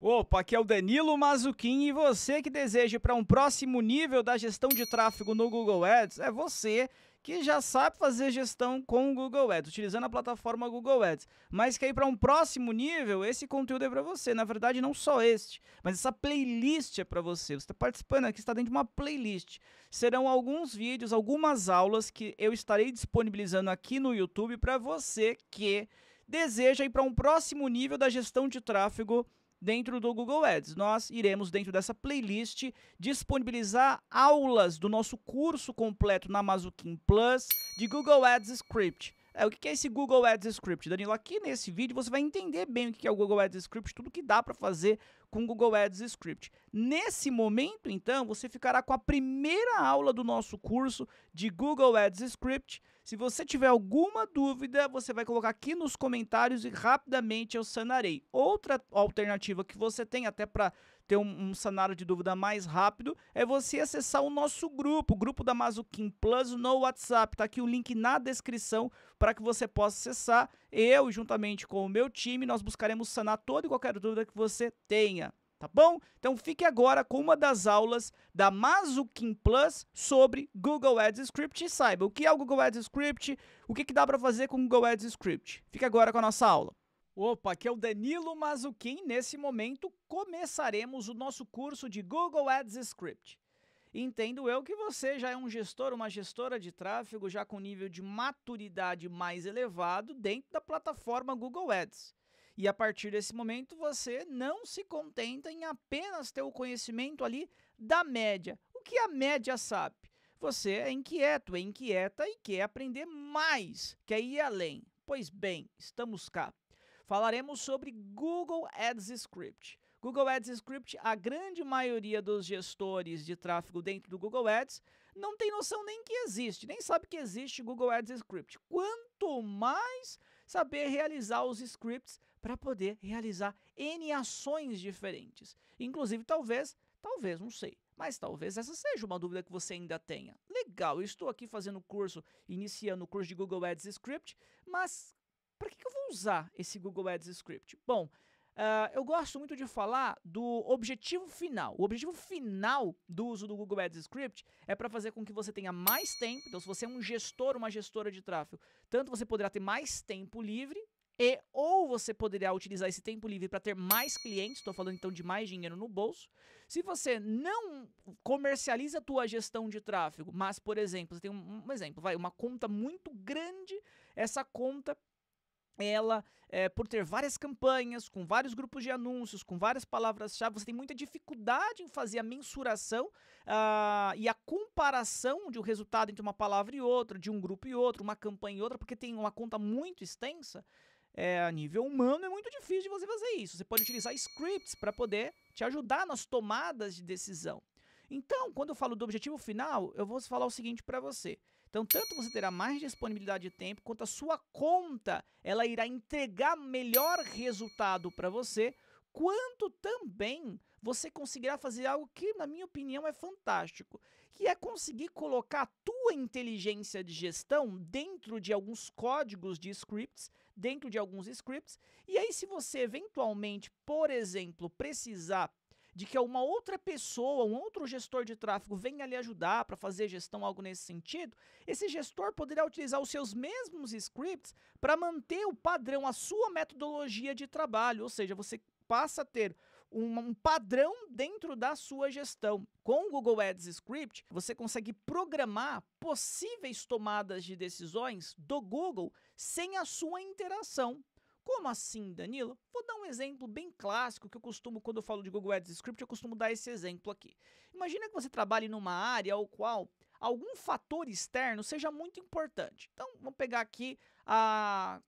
Opa, aqui é o Danilo Mazuquim e você que deseja para um próximo nível da gestão de tráfego no Google Ads, é você que já sabe fazer gestão com o Google Ads, utilizando a plataforma Google Ads, mas quer ir para um próximo nível, esse conteúdo é para você. Na verdade, não só este, mas essa playlist é para você. Você está participando aqui, está dentro de uma playlist. Serão alguns vídeos, algumas aulas que eu estarei disponibilizando aqui no YouTube para você que deseja ir para um próximo nível da gestão de tráfego dentro do Google Ads. Nós iremos, dentro dessa playlist, disponibilizar aulas do nosso curso completo na Mazukin Plus de Google Ads Script. É, o que é esse Google Ads Script, Danilo? Aqui nesse vídeo você vai entender bem o que é o Google Ads Script, tudo que dá para fazer com o Google Ads Script. Nesse momento, então, você ficará com a primeira aula do nosso curso de Google Ads Script. Se você tiver alguma dúvida, você vai colocar aqui nos comentários e rapidamente eu sanarei. Outra alternativa que você tem até para ter um, um, sanário de dúvida mais rápido, é você acessar o nosso grupo, o grupo da Mazuquim Plus no WhatsApp. Tá aqui o link na descrição para que você possa acessar. Eu, juntamente com o meu time, nós buscaremos sanar toda e qualquer dúvida que você tenha. Tá bom? Então fique agora com uma das aulas da Mazukin Plus sobre Google Ads Script e saiba o que é o Google Ads Script, o que, que dá para fazer com o Google Ads Script. Fique agora com a nossa aula. Opa, aqui é o Danilo Mazuquim. Nesse momento, começaremos o nosso curso de Google Ads Script. Entendo eu que você já é um gestor, uma gestora de tráfego, já com nível de maturidade mais elevado dentro da plataforma Google Ads. E a partir desse momento, você não se contenta em apenas ter o conhecimento ali da média. O que a média sabe? Você é inquieto, é inquieta e quer aprender mais, quer ir além. Pois bem, estamos cá falaremos sobre Google Ads Script. Google Ads Script, a grande maioria dos gestores de tráfego dentro do Google Ads não tem noção nem que existe, nem sabe que existe Google Ads Script. Quanto mais saber realizar os scripts para poder realizar N ações diferentes. Inclusive, talvez, talvez, não sei, mas talvez essa seja uma dúvida que você ainda tenha. Legal, eu estou aqui fazendo o curso, iniciando o curso de Google Ads Script, mas para que, que eu vou usar esse Google Ads Script? Bom, Uh, eu gosto muito de falar do objetivo final. O objetivo final do uso do Google Ads Script é para fazer com que você tenha mais tempo. Então, se você é um gestor, uma gestora de tráfego, tanto você poderá ter mais tempo livre. E ou você poderá utilizar esse tempo livre para ter mais clientes, estou falando então de mais dinheiro no bolso. Se você não comercializa a tua gestão de tráfego, mas, por exemplo, você tem um, um exemplo, vai, uma conta muito grande, essa conta ela, é, por ter várias campanhas, com vários grupos de anúncios, com várias palavras-chave, você tem muita dificuldade em fazer a mensuração uh, e a comparação de um resultado entre uma palavra e outra, de um grupo e outro, uma campanha e outra, porque tem uma conta muito extensa. É, a nível humano é muito difícil de você fazer isso. Você pode utilizar scripts para poder te ajudar nas tomadas de decisão. Então, quando eu falo do objetivo final, eu vou falar o seguinte para você. Então, tanto você terá mais disponibilidade de tempo, quanto a sua conta ela irá entregar melhor resultado para você, quanto também você conseguirá fazer algo que, na minha opinião, é fantástico, que é conseguir colocar a tua inteligência de gestão dentro de alguns códigos de scripts, dentro de alguns scripts, e aí se você eventualmente, por exemplo, precisar de que uma outra pessoa, um outro gestor de tráfego venha lhe ajudar para fazer gestão, algo nesse sentido, esse gestor poderá utilizar os seus mesmos scripts para manter o padrão, a sua metodologia de trabalho, ou seja, você passa a ter um, padrão dentro da sua gestão. Com o Google Ads Script, você consegue programar possíveis tomadas de decisões do Google sem a sua interação. Como assim, Danilo? Vou dar um exemplo bem clássico que eu costumo, quando eu falo de Google Ads Script, eu costumo dar esse exemplo aqui. Imagina que você trabalhe numa área ao qual algum fator externo seja muito importante. Então, vamos pegar aqui a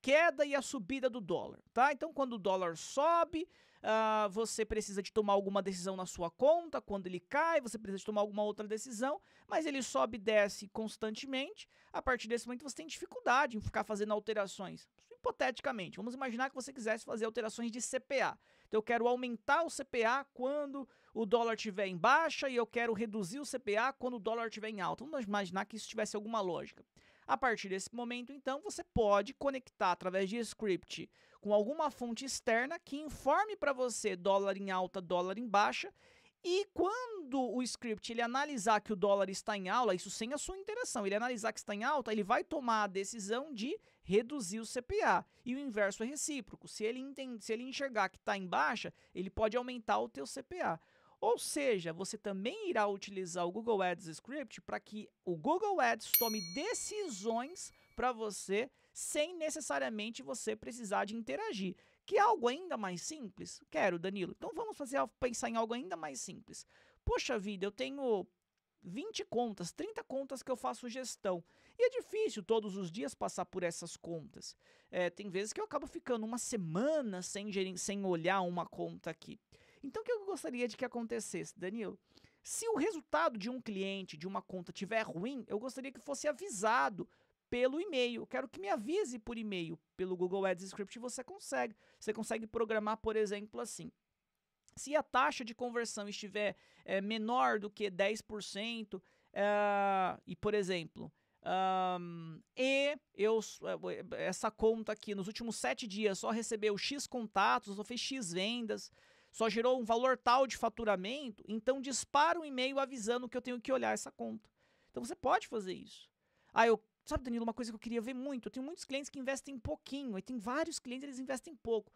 queda e a subida do dólar, tá? Então, quando o dólar sobe, uh, você precisa de tomar alguma decisão na sua conta. Quando ele cai, você precisa de tomar alguma outra decisão. Mas ele sobe e desce constantemente. A partir desse momento, você tem dificuldade em ficar fazendo alterações hipoteticamente, vamos imaginar que você quisesse fazer alterações de CPA. Então eu quero aumentar o CPA quando o dólar estiver em baixa e eu quero reduzir o CPA quando o dólar estiver em alta. Vamos imaginar que isso tivesse alguma lógica. A partir desse momento, então, você pode conectar através de script com alguma fonte externa que informe para você dólar em alta, dólar em baixa e quando o script ele analisar que o dólar está em alta, isso sem a sua interação, ele analisar que está em alta, ele vai tomar a decisão de reduzir o CPA. E o inverso é recíproco. Se ele, entende, se ele enxergar que está em baixa, ele pode aumentar o teu CPA. Ou seja, você também irá utilizar o Google Ads Script para que o Google Ads tome decisões para você sem necessariamente você precisar de interagir. Que é algo ainda mais simples? Quero, Danilo. Então vamos fazer pensar em algo ainda mais simples. Poxa vida, eu tenho 20 contas, 30 contas que eu faço gestão. E é difícil todos os dias passar por essas contas. É, tem vezes que eu acabo ficando uma semana sem, sem olhar uma conta aqui. Então, o que eu gostaria de que acontecesse, Daniel? Se o resultado de um cliente, de uma conta, tiver ruim, eu gostaria que fosse avisado pelo e-mail. Quero que me avise por e-mail. Pelo Google Ads Script você consegue. Você consegue programar, por exemplo, assim. Se a taxa de conversão estiver é, menor do que 10%, é, eh, e por exemplo, um, e eu eh, essa conta aqui nos últimos sete dias só recebeu X contatos, só fez X vendas, só gerou um valor tal de faturamento, então dispara um e-mail avisando que eu tenho que olhar essa conta. Então você pode fazer isso. Ah, eu sabe, Danilo, uma coisa que eu queria ver muito, eu tenho muitos clientes que investem pouquinho, e tem vários clientes eles investem pouco.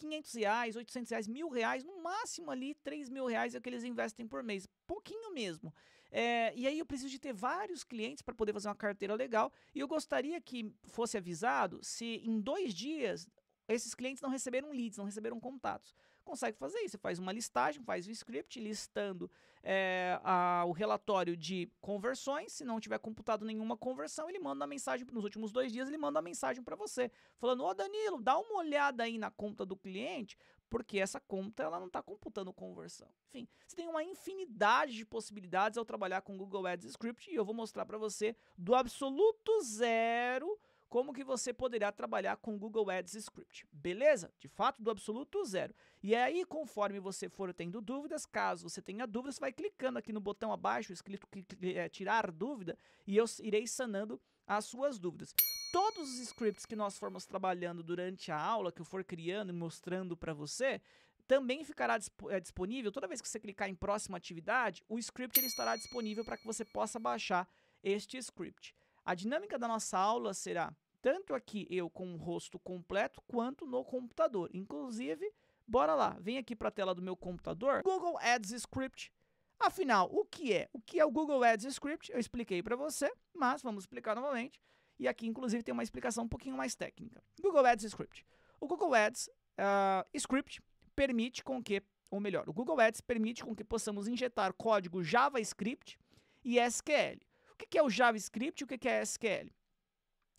500 reais, 800 reais, mil reais, no máximo ali 3 mil reais é o que eles investem por mês, pouquinho mesmo. É, e aí eu preciso de ter vários clientes para poder fazer uma carteira legal e eu gostaria que fosse avisado se em dois dias esses clientes não receberam leads, não receberam contatos consegue fazer isso. Você faz uma listagem, faz um script listando é, a, o relatório de conversões. Se não tiver computado nenhuma conversão, ele manda uma mensagem nos últimos dois dias, ele manda uma mensagem para você falando: "Ô Danilo, dá uma olhada aí na conta do cliente, porque essa conta ela não está computando conversão. Enfim, você tem uma infinidade de possibilidades ao trabalhar com Google Ads Script e eu vou mostrar para você do absoluto zero como que você poderá trabalhar com Google Ads Script, beleza? De fato, do absoluto zero. E é aí, conforme você for tendo dúvidas, caso você tenha dúvidas, vai clicando aqui no botão abaixo, escrito é, tirar dúvida, e eu irei sanando as suas dúvidas. Todos os scripts que nós formos trabalhando durante a aula, que eu for criando e mostrando para você, também ficará disp é, disponível, toda vez que você clicar em próxima atividade, o script ele estará disponível para que você possa baixar este script. A dinâmica da nossa aula será tanto aqui eu com o rosto completo quanto no computador. Inclusive, bora lá, vem aqui para a tela do meu computador, Google Ads Script. Afinal, o que é? O que é o Google Ads Script? Eu expliquei para você, mas vamos explicar novamente. E aqui, inclusive, tem uma explicação um pouquinho mais técnica. Google Ads Script. O Google Ads uh, Script permite com que, ou melhor, o Google Ads permite com que possamos injetar código JavaScript e SQL. O que é o JavaScript e o que é SQL?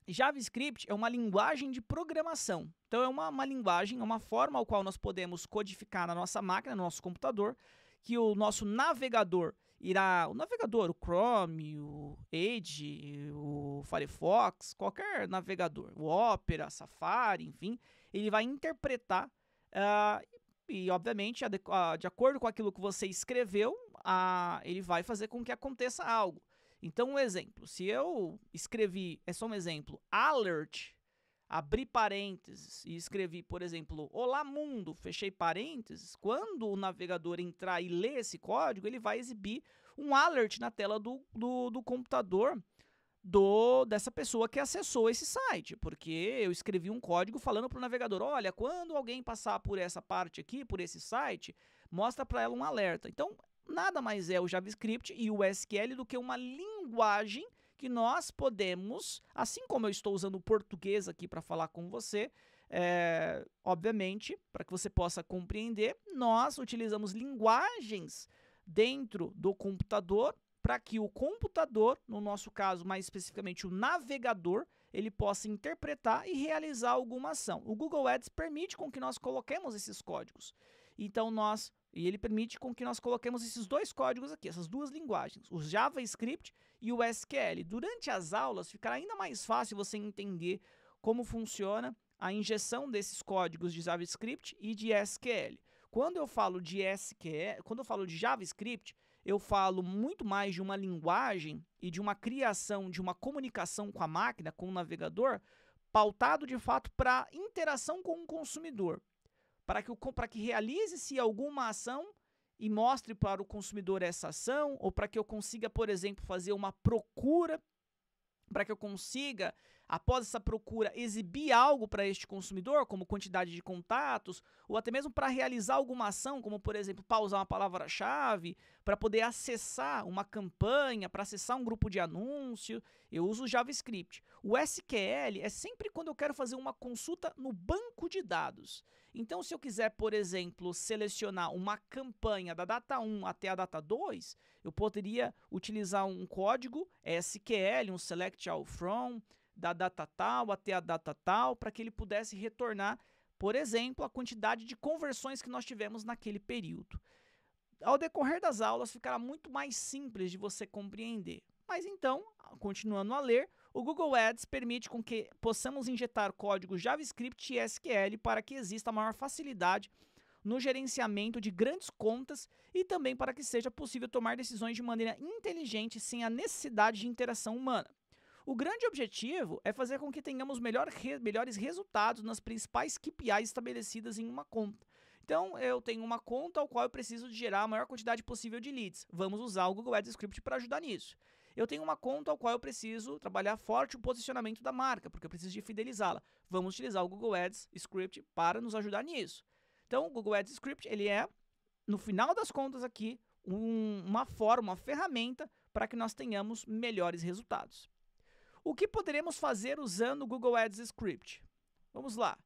JavaScript é uma linguagem de programação. Então, é uma, uma linguagem, é uma forma ao qual nós podemos codificar na nossa máquina, no nosso computador, que o nosso navegador irá. O navegador, o Chrome, o Edge, o Firefox, qualquer navegador, o Opera, Safari, enfim, ele vai interpretar. Uh, e, obviamente, ah, de acordo com aquilo que você escreveu, a, ah, ele vai fazer com que aconteça algo. Então, um exemplo: se eu escrevi, é só um exemplo, alert, abri parênteses e escrevi, por exemplo, Olá Mundo, fechei parênteses, quando o navegador entrar e ler esse código, ele vai exibir um alert na tela do, do, do computador do dessa pessoa que acessou esse site, porque eu escrevi um código falando para o navegador, olha, quando alguém passar por essa parte aqui, por esse site, mostra para ela um alerta. Então, nada mais é o JavaScript e o SQL do que uma linguagem que nós podemos, assim como eu estou usando o português aqui para falar com você, é, obviamente, para que você possa compreender, nós utilizamos linguagens dentro do computador para que o computador, no nosso caso mais especificamente o navegador, ele possa interpretar e realizar alguma ação. O Google Ads permite com que nós coloquemos esses códigos. Então nós e ele permite com que nós coloquemos esses dois códigos aqui, essas duas linguagens, o JavaScript e o SQL. Durante as aulas ficará ainda mais fácil você entender como funciona a injeção desses códigos de JavaScript e de SQL. Quando eu falo de SQL, quando eu falo de JavaScript, eu falo muito mais de uma linguagem e de uma criação de uma comunicação com a máquina, com o navegador, pautado de fato para interação com o consumidor para que, o, para que realize-se alguma ação e mostre para o consumidor essa ação, ou para que eu consiga, por exemplo, fazer uma procura, para que eu consiga após essa procura, exibir algo para este consumidor, como quantidade de contatos, ou até mesmo para realizar alguma ação, como por exemplo, pausar uma palavra-chave, para poder acessar uma campanha, para acessar um grupo de anúncio, eu uso o JavaScript. O SQL é sempre quando eu quero fazer uma consulta no banco de dados. Então, se eu quiser, por exemplo, selecionar uma campanha da data 1 até a data 2, eu poderia utilizar um código SQL, um select all from, da data tal até a data tal, para que ele pudesse retornar, por exemplo, a quantidade de conversões que nós tivemos naquele período. Ao decorrer das aulas, ficará muito mais simples de você compreender. Mas então, continuando a ler, o Google Ads permite com que possamos injetar código JavaScript e SQL para que exista maior facilidade no gerenciamento de grandes contas e também para que seja possível tomar decisões de maneira inteligente sem a necessidade de interação humana. O grande objetivo é fazer com que tenhamos melhor re, melhores resultados nas principais KPIs estabelecidas em uma conta. Então, eu tenho uma conta ao qual eu preciso gerar a maior quantidade possível de leads. Vamos usar o Google Ads Script para ajudar nisso. Eu tenho uma conta ao qual eu preciso trabalhar forte o posicionamento da marca, porque eu preciso de fidelizá-la. Vamos utilizar o Google Ads Script para nos ajudar nisso. Então, o Google Ads Script, ele é, no final das contas aqui, um, uma forma, uma ferramenta para que nós tenhamos melhores resultados. O que poderemos fazer usando o Google Ads Script? Vamos lá.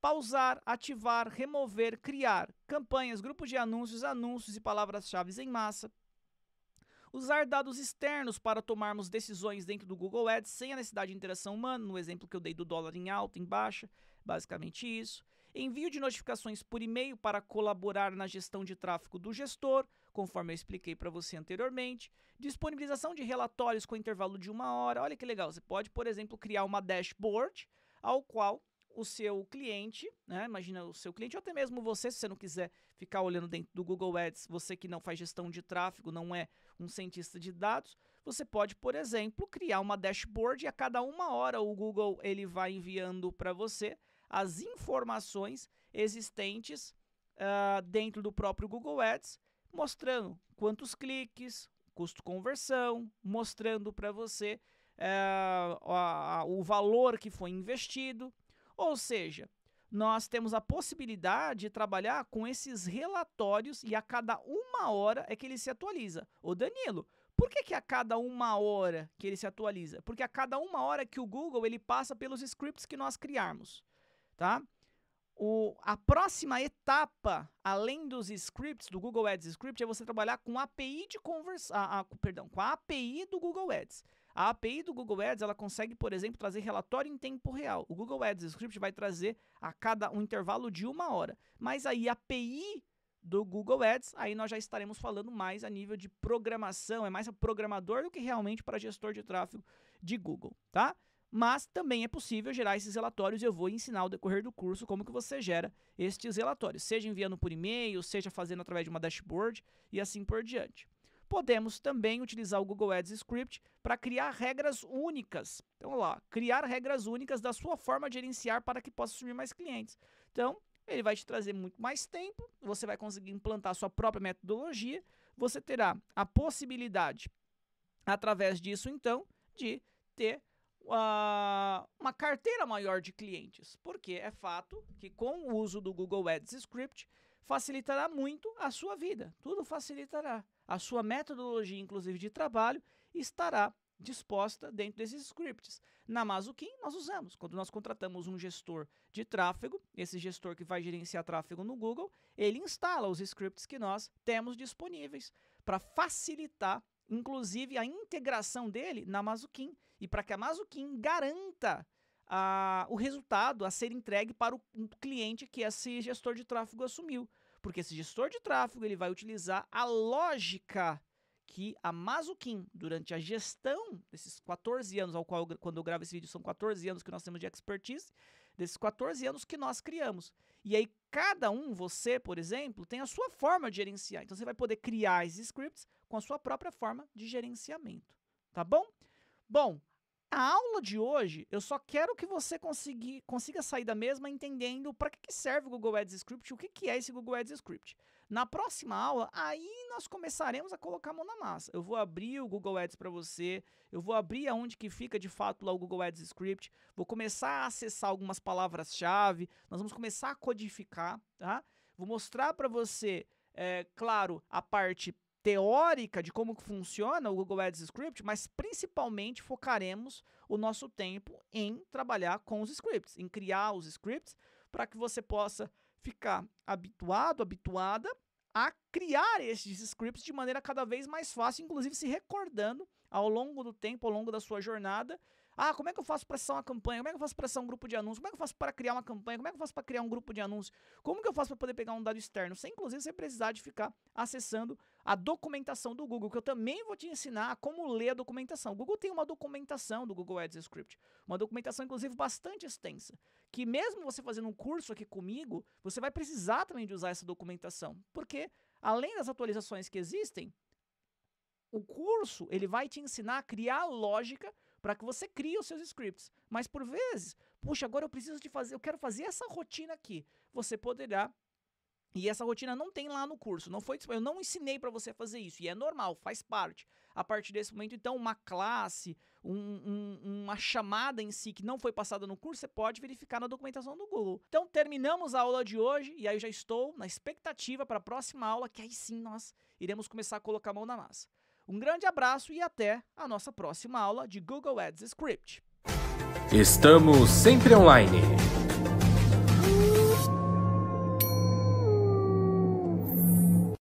Pausar, ativar, remover, criar campanhas, grupos de anúncios, anúncios e palavras-chave em massa. Usar dados externos para tomarmos decisões dentro do Google Ads sem a necessidade de interação humana, no exemplo que eu dei do dólar em alta, em baixa, basicamente isso. Envio de notificações por e-mail para colaborar na gestão de tráfego do gestor conforme eu expliquei para você anteriormente. Disponibilização de relatórios com intervalo de uma hora. Olha que legal, você pode, por exemplo, criar uma dashboard ao qual o seu cliente, né? Imagina o seu cliente, ou até mesmo você, se você não quiser ficar olhando dentro do Google Ads, você que não faz gestão de tráfego, não é um cientista de dados, você pode, por exemplo, criar uma dashboard e a cada uma hora o Google ele vai enviando para você as informações existentes uh, dentro do próprio Google Ads mostrando quantos cliques, custo conversão, mostrando para você é, a, a, o valor que foi investido. Ou seja, nós temos a possibilidade de trabalhar com esses relatórios e a cada uma hora é que ele se atualiza. Ô Danilo, por que, que a cada uma hora que ele se atualiza? Porque a cada uma hora que o Google ele passa pelos scripts que nós criarmos, tá? O, a próxima etapa, além dos scripts, do Google Ads Script, é você trabalhar com API de conversão, a, perdão, com a API do Google Ads. A API do Google Ads, ela consegue, por exemplo, trazer relatório em tempo real. O Google Ads Script vai trazer a cada um intervalo de uma hora. Mas aí a API do Google Ads, aí nós já estaremos falando mais a nível de programação, é mais programador do que realmente para gestor de tráfego de Google, tá? mas também é possível gerar esses relatórios e eu vou ensinar ao decorrer do curso como que você gera estes relatórios, seja enviando por e-mail, seja fazendo através de uma dashboard e assim por diante. Podemos também utilizar o Google Ads Script para criar regras únicas. Então, olha lá, criar regras únicas da sua forma de gerenciar para que possa assumir mais clientes. Então, ele vai te trazer muito mais tempo, você vai conseguir implantar sua própria metodologia, você terá a possibilidade, através disso, então, de ter uh, uma carteira maior de clientes, porque é fato que com o uso do Google Ads Script facilitará muito a sua vida, tudo facilitará. A sua metodologia, inclusive de trabalho, estará disposta dentro desses scripts. Na Mazukin, nós usamos. Quando nós contratamos um gestor de tráfego, esse gestor que vai gerenciar tráfego no Google, ele instala os scripts que nós temos disponíveis para facilitar, inclusive, a integração dele na Mazukin e para que a Mazukin garanta a, o resultado a ser entregue para o cliente que esse gestor de tráfego assumiu. Porque esse gestor de tráfego ele vai utilizar a lógica que a Mazukin, durante a gestão desses 14 anos, ao qual quando eu gravo esse vídeo são 14 anos que nós temos de expertise, desses 14 anos que nós criamos. E aí cada um, você, por exemplo, tem a sua forma de gerenciar. Então você vai poder criar esses scripts com a sua própria forma de gerenciamento, tá bom? Bom, a aula de hoje, eu só quero que você consiga sair da mesma entendendo para que, que serve o Google Ads Script, o que, que é esse Google Ads Script. Na próxima aula, aí nós começaremos a colocar a mão na massa. Eu vou abrir o Google Ads para você, eu vou abrir aonde que fica de fato lá o Google Ads Script, vou começar a acessar algumas palavras-chave, nós vamos começar a codificar, tá? Vou mostrar para você, é, claro, a parte teórica de como funciona o Google Ads Script, mas principalmente focaremos o nosso tempo em trabalhar com os scripts, em criar os scripts para que você possa ficar habituado, habituada a criar esses scripts de maneira cada vez mais fácil, inclusive se recordando ao longo do tempo, ao longo da sua jornada, ah, como é que eu faço para ser uma campanha? Como é que eu faço para ser um grupo de anúncios? Como é que eu faço para criar uma campanha? Como é que eu faço para criar um grupo de anúncios? Como que eu faço para poder pegar um dado externo? Sem, inclusive, você precisar de ficar acessando a documentação do Google, que eu também vou te ensinar como ler a documentação. O Google tem uma documentação do Google Ads Script, uma documentação, inclusive, bastante extensa, que mesmo você fazendo um curso aqui comigo, você vai precisar também de usar essa documentação, porque além das atualizações que existem, o curso ele vai te ensinar a criar lógica para que você crie os seus scripts. Mas por vezes, puxa, agora eu preciso de fazer, eu quero fazer essa rotina aqui. Você poderá e essa rotina não tem lá no curso, não foi eu não ensinei para você fazer isso e é normal, faz parte. A partir desse momento, então, uma classe, um, um, uma chamada em si que não foi passada no curso, você pode verificar na documentação do Google. Então, terminamos a aula de hoje e aí eu já estou na expectativa para a próxima aula, que aí sim nós iremos começar a colocar a mão na massa. Um grande abraço e até a nossa próxima aula de Google Ads Script. Estamos sempre online.